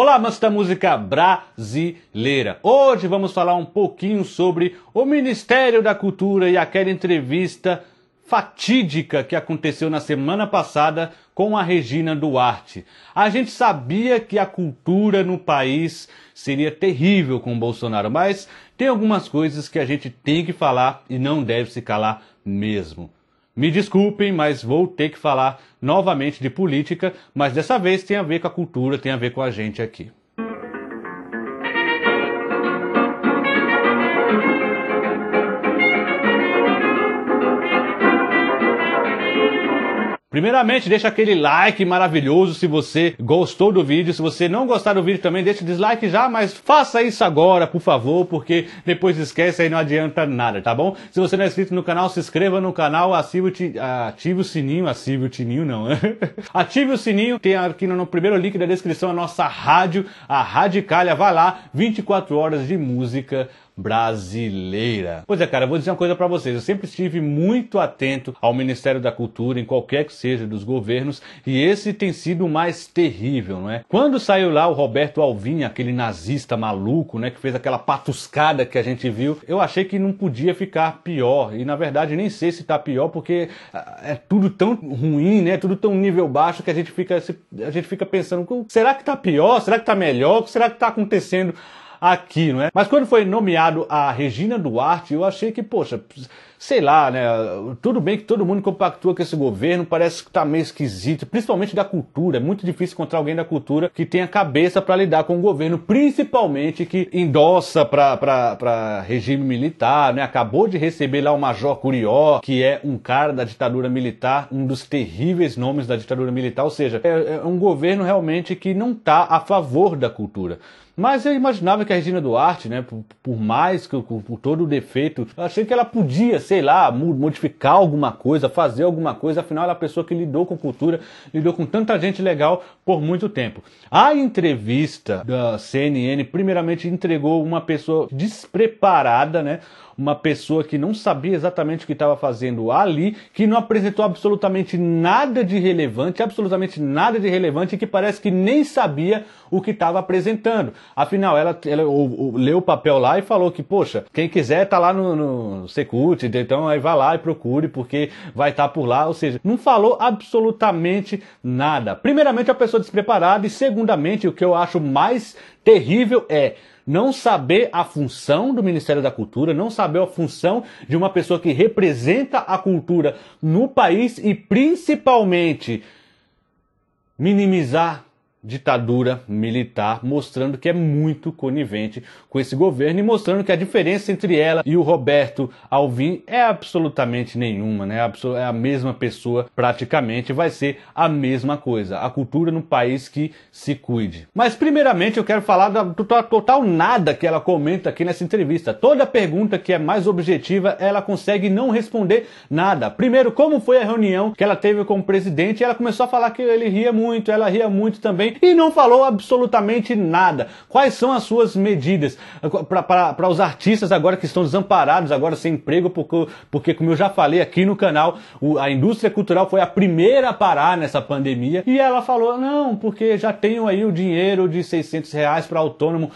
Olá, mas da música brasileira! Hoje vamos falar um pouquinho sobre o Ministério da Cultura e aquela entrevista fatídica que aconteceu na semana passada com a Regina Duarte. A gente sabia que a cultura no país seria terrível com o Bolsonaro, mas tem algumas coisas que a gente tem que falar e não deve se calar mesmo. Me desculpem, mas vou ter que falar novamente de política, mas dessa vez tem a ver com a cultura, tem a ver com a gente aqui. Primeiramente, deixa aquele like maravilhoso se você gostou do vídeo. Se você não gostar do vídeo também, deixa o dislike já, mas faça isso agora, por favor, porque depois esquece aí não adianta nada, tá bom? Se você não é inscrito no canal, se inscreva no canal, ative o, ti... ative o sininho, ative o sininho não, né? ative o sininho, tem aqui no primeiro link da descrição a nossa rádio, a Radicalha, vai lá, 24 horas de música brasileira. Pois é, cara, vou dizer uma coisa para vocês. Eu sempre estive muito atento ao Ministério da Cultura, em qualquer que seja dos governos, e esse tem sido o mais terrível, não é? Quando saiu lá o Roberto Alvim, aquele nazista maluco, né, que fez aquela patuscada que a gente viu, eu achei que não podia ficar pior. E na verdade nem sei se tá pior, porque ah, é tudo tão ruim, né? tudo tão nível baixo que a gente fica, a gente fica pensando, será que tá pior? Será que tá melhor? O que será que tá acontecendo? aqui, não é? Mas quando foi nomeado a Regina Duarte, eu achei que, poxa, sei lá, né? Tudo bem que todo mundo compactua com esse governo, parece que tá meio esquisito, principalmente da cultura. É muito difícil encontrar alguém da cultura que tenha cabeça para lidar com o governo, principalmente que endossa para regime militar, né? Acabou de receber lá o Major Curió, que é um cara da ditadura militar, um dos terríveis nomes da ditadura militar, ou seja, é, é um governo realmente que não tá a favor da cultura. Mas eu imaginava que a Regina Duarte, né, por, por mais que por, por, todo o defeito, achei que ela podia, sei lá, modificar alguma coisa, fazer alguma coisa, afinal ela é a pessoa que lidou com cultura, lidou com tanta gente legal por muito tempo. A entrevista da CNN primeiramente entregou uma pessoa despreparada, né? uma pessoa que não sabia exatamente o que estava fazendo ali, que não apresentou absolutamente nada de relevante, absolutamente nada de relevante, e que parece que nem sabia o que estava apresentando. Afinal, ela, ela ou, ou, leu o papel lá e falou que, poxa, quem quiser tá lá no, no Secult, então aí vai lá e procure, porque vai estar tá por lá. Ou seja, não falou absolutamente nada. Primeiramente, a pessoa despreparada, e segundamente, o que eu acho mais terrível é não saber a função do Ministério da Cultura, não saber a função de uma pessoa que representa a cultura no país e principalmente minimizar ditadura militar, mostrando que é muito conivente com esse governo e mostrando que a diferença entre ela e o Roberto Alvim é absolutamente nenhuma, né? É a mesma pessoa praticamente, vai ser a mesma coisa. A cultura no país que se cuide. Mas primeiramente eu quero falar do total nada que ela comenta aqui nessa entrevista. Toda pergunta que é mais objetiva, ela consegue não responder nada. Primeiro, como foi a reunião que ela teve com o presidente? Ela começou a falar que ele ria muito, ela ria muito também e não falou absolutamente nada. Quais são as suas medidas para os artistas agora que estão desamparados, agora sem emprego, porque, porque como eu já falei aqui no canal, o, a indústria cultural foi a primeira a parar nessa pandemia e ela falou, não, porque já tenho aí o dinheiro de 600 reais para autônomo.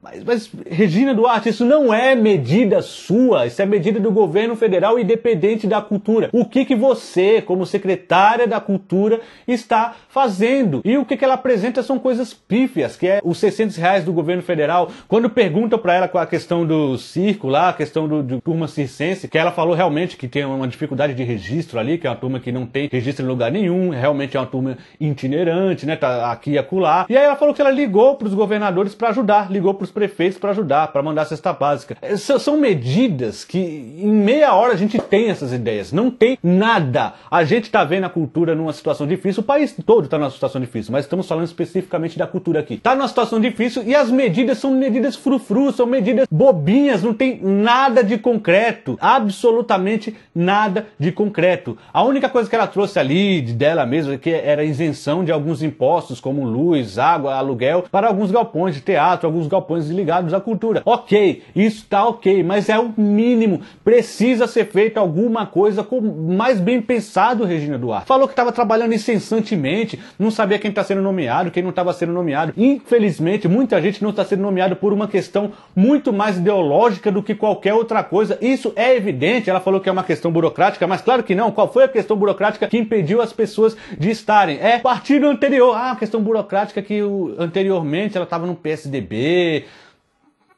Mas, mas, Regina Duarte, isso não é medida sua, isso é medida do governo federal independente da cultura. O que, que você, como secretária da cultura, está fazendo? E o que, que ela apresenta são coisas pífias, que é os 600 reais do governo federal. Quando perguntam para ela com a questão do circo lá, a questão do, do turma circense, que ela falou realmente que tem uma dificuldade de registro ali, que é uma turma que não tem registro em lugar nenhum, realmente é uma turma itinerante, né, tá aqui e acolá. E aí ela falou que ela ligou para os governadores para ajudar, ligou ligou para os prefeitos para ajudar, para mandar cesta básica. É, são medidas que em meia hora a gente tem essas ideias. Não tem nada. A gente está vendo a cultura numa situação difícil, o país todo está numa situação difícil, mas estamos falando especificamente da cultura aqui. Está numa situação difícil e as medidas são medidas frufru, são medidas bobinhas, não tem nada de concreto. Absolutamente nada de concreto. A única coisa que ela trouxe ali dela mesma é que era isenção de alguns impostos, como luz, água, aluguel, para alguns galpões de teatro, alguns galpões ligados à cultura. Ok, isso tá ok, mas é o mínimo. Precisa ser feito alguma coisa com mais bem pensado, Regina Duarte. Falou que estava trabalhando incessantemente, não sabia quem está sendo nomeado, quem não estava sendo nomeado. Infelizmente, muita gente não está sendo nomeado por uma questão muito mais ideológica do que qualquer outra coisa. Isso é evidente. Ela falou que é uma questão burocrática, mas claro que não. Qual foi a questão burocrática que impediu as pessoas de estarem? É partido anterior. Ah, questão burocrática que anteriormente ela estava no PSDB,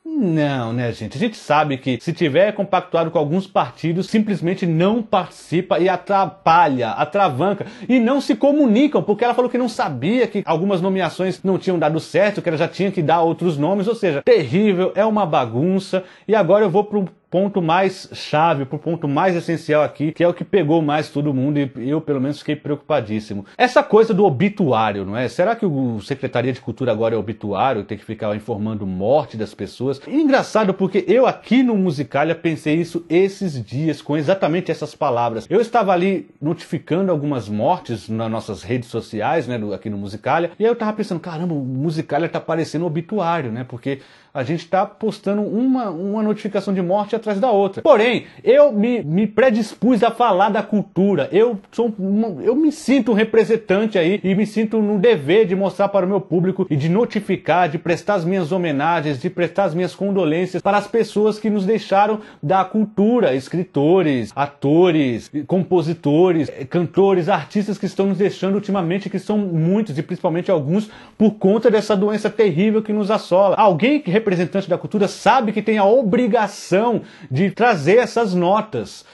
não, né, gente? A gente sabe que se tiver compactuado com alguns partidos, simplesmente não participa e atrapalha, atravanca e não se comunicam, porque ela falou que não sabia que algumas nomeações não tinham dado certo, que ela já tinha que dar outros nomes, ou seja, terrível, é uma bagunça. E agora eu vou para um ponto mais chave, pro ponto mais essencial aqui, que é o que pegou mais todo mundo e eu, pelo menos, fiquei preocupadíssimo. Essa coisa do obituário, não é? Será que o Secretaria de Cultura agora é obituário, tem que ficar informando morte das pessoas? engraçado porque eu aqui no Musicalia pensei isso esses dias, com exatamente essas palavras. Eu estava ali notificando algumas mortes nas nossas redes sociais, né, aqui no Musicalia, e aí eu tava pensando, caramba, o Musicalia tá parecendo obituário, né? Porque a gente está postando uma, uma notificação de morte atrás da outra. Porém, eu me, me predispus a falar da cultura. Eu sou uma, eu me sinto um representante aí e me sinto no dever de mostrar para o meu público e de notificar, de prestar as minhas homenagens, de prestar as minhas condolências para as pessoas que nos deixaram da cultura, escritores, atores, compositores, eh, cantores, artistas que estão nos deixando ultimamente, que são muitos e principalmente alguns por conta dessa doença terrível que nos assola. Alguém que representante da cultura sabe que tem a obrigação de trazer essas notas.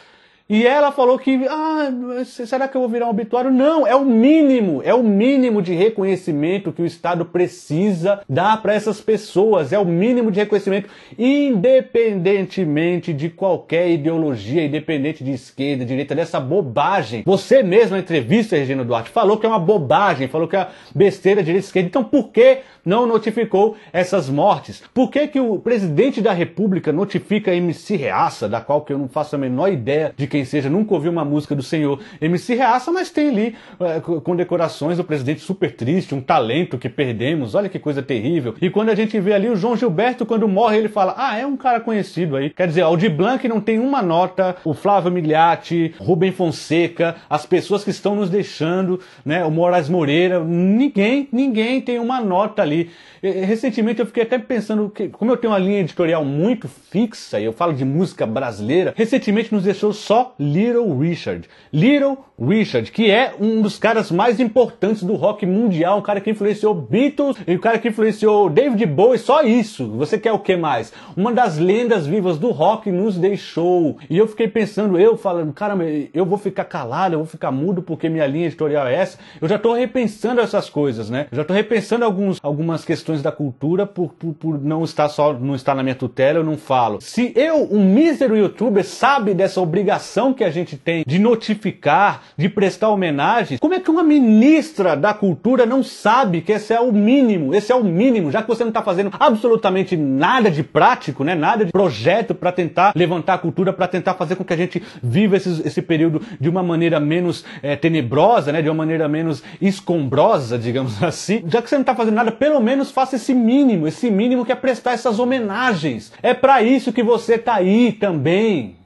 E ela falou que, ah, será que eu vou virar um obituário? Não, é o mínimo, é o mínimo de reconhecimento que o Estado precisa dar para essas pessoas, é o mínimo de reconhecimento, independentemente de qualquer ideologia, independente de esquerda, direita, dessa bobagem. Você mesmo na entrevista, Regina Duarte, falou que é uma bobagem, falou que é besteira direita e esquerda. Então por que não notificou essas mortes? Por que, que o presidente da República notifica a MC Reaça, da qual que eu não faço a menor ideia de quem seja, nunca ouviu uma música do Senhor. MC Reaça, mas tem ali é, com decorações o presidente super triste, um talento que perdemos, olha que coisa terrível. E quando a gente vê ali o João Gilberto, quando morre, ele fala: Ah, é um cara conhecido aí. Quer dizer, Aldir Blanc não tem uma nota, o Flávio Miliati, Rubem Fonseca, as pessoas que estão nos deixando, né, o Moraes Moreira, ninguém, ninguém tem uma nota ali. Recentemente eu fiquei até pensando que, como eu tenho uma linha editorial muito fixa, e eu falo de música brasileira, recentemente nos deixou só Little Richard. Little Richard, que é um dos caras mais importantes do rock mundial, um cara que influenciou Beatles e o um cara que influenciou David Bowie, só isso. Você quer o que mais? Uma das lendas vivas do rock nos deixou. E eu fiquei pensando, eu falando, cara, eu vou ficar calado, eu vou ficar mudo porque minha linha editorial é essa. Eu já tô repensando essas coisas, né? Eu já tô repensando alguns, algumas questões da cultura por, por, por não estar só, não estar na minha tutela, eu não falo. Se eu, um mísero youtuber, sabe dessa obrigação obrigação que a gente tem de notificar, de prestar homenagens. Como é que uma ministra da cultura não sabe que esse é o mínimo? Esse é o mínimo, já que você não está fazendo absolutamente nada de prático, né? Nada de projeto para tentar levantar a cultura, para tentar fazer com que a gente viva esses, esse período de uma maneira menos é, tenebrosa, né? De uma maneira menos escombrosa, digamos assim. Já que você não está fazendo nada, pelo menos faça esse mínimo, esse mínimo que é prestar essas homenagens. É para isso que você tá aí também.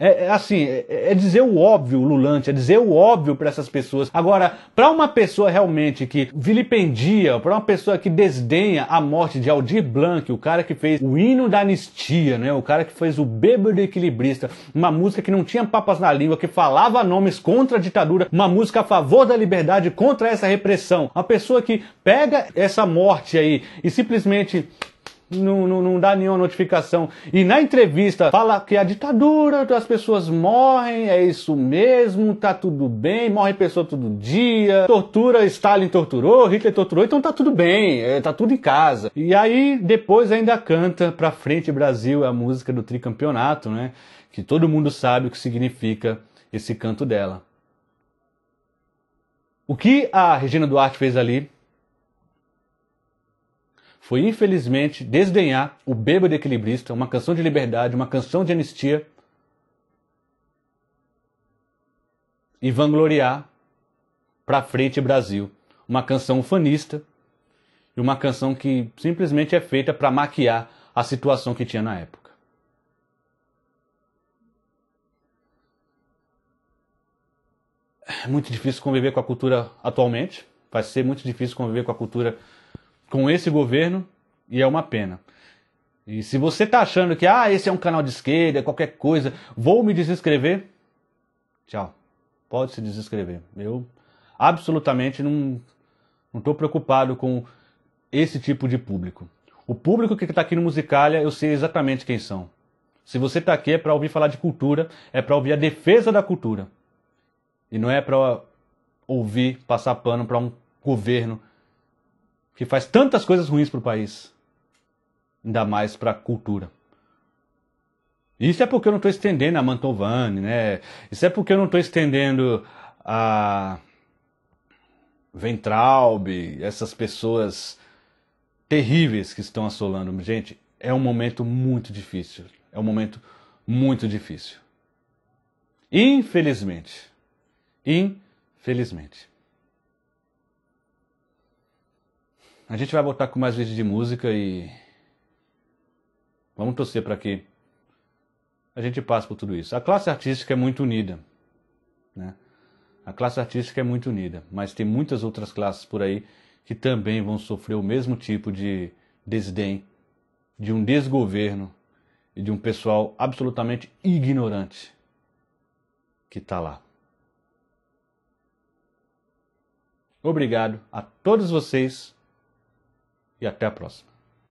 É, é assim, é, é, dizer o óbvio, Lulante, é dizer o óbvio para essas pessoas. Agora, para uma pessoa realmente que vilipendia, para uma pessoa que desdenha a morte de Aldir Blanc, o cara que fez o hino da anistia, né? O cara que fez o bêbado equilibrista, uma música que não tinha papas na língua, que falava nomes contra a ditadura, uma música a favor da liberdade, contra essa repressão. A pessoa que pega essa morte aí e simplesmente não, não, não dá nenhuma notificação. E na entrevista fala que a ditadura, as pessoas morrem, é isso mesmo, tá tudo bem, morre pessoa todo dia, tortura, Stalin torturou, Hitler torturou, então tá tudo bem, é, tá tudo em casa. E aí depois ainda canta Pra Frente Brasil, é a música do tricampeonato, né? Que todo mundo sabe o que significa esse canto dela. O que a Regina Duarte fez ali foi infelizmente desdenhar o Bêbado Equilibrista, uma canção de liberdade, uma canção de anistia, e vangloriar para Frente Brasil, uma canção fanista e uma canção que simplesmente é feita para maquiar a situação que tinha na época. É muito difícil conviver com a cultura atualmente, vai ser muito difícil conviver com a cultura com esse governo e é uma pena. E se você está achando que ah, esse é um canal de esquerda, é qualquer coisa, vou me desinscrever, tchau. Pode se desinscrever. Eu absolutamente não não preocupado com esse tipo de público. O público que está aqui no Musicalia, eu sei exatamente quem são. Se você está aqui é para ouvir falar de cultura, é para ouvir a defesa da cultura. E não é para ouvir passar pano para um governo que faz tantas coisas ruins para o país, ainda mais para a cultura. Isso é porque eu não estou estendendo a Mantovani, né? Isso é porque eu não estou estendendo a Ventralb, essas pessoas terríveis que estão assolando. Gente, é um momento muito difícil. É um momento muito difícil. Infelizmente. Infelizmente. A gente vai voltar com mais vídeos de música e vamos torcer para que a gente passe por tudo isso. A classe artística é muito unida, né? A classe artística é muito unida, mas tem muitas outras classes por aí que também vão sofrer o mesmo tipo de desdém, de um desgoverno e de um pessoal absolutamente ignorante que está lá. Obrigado a todos vocês e até a próxima.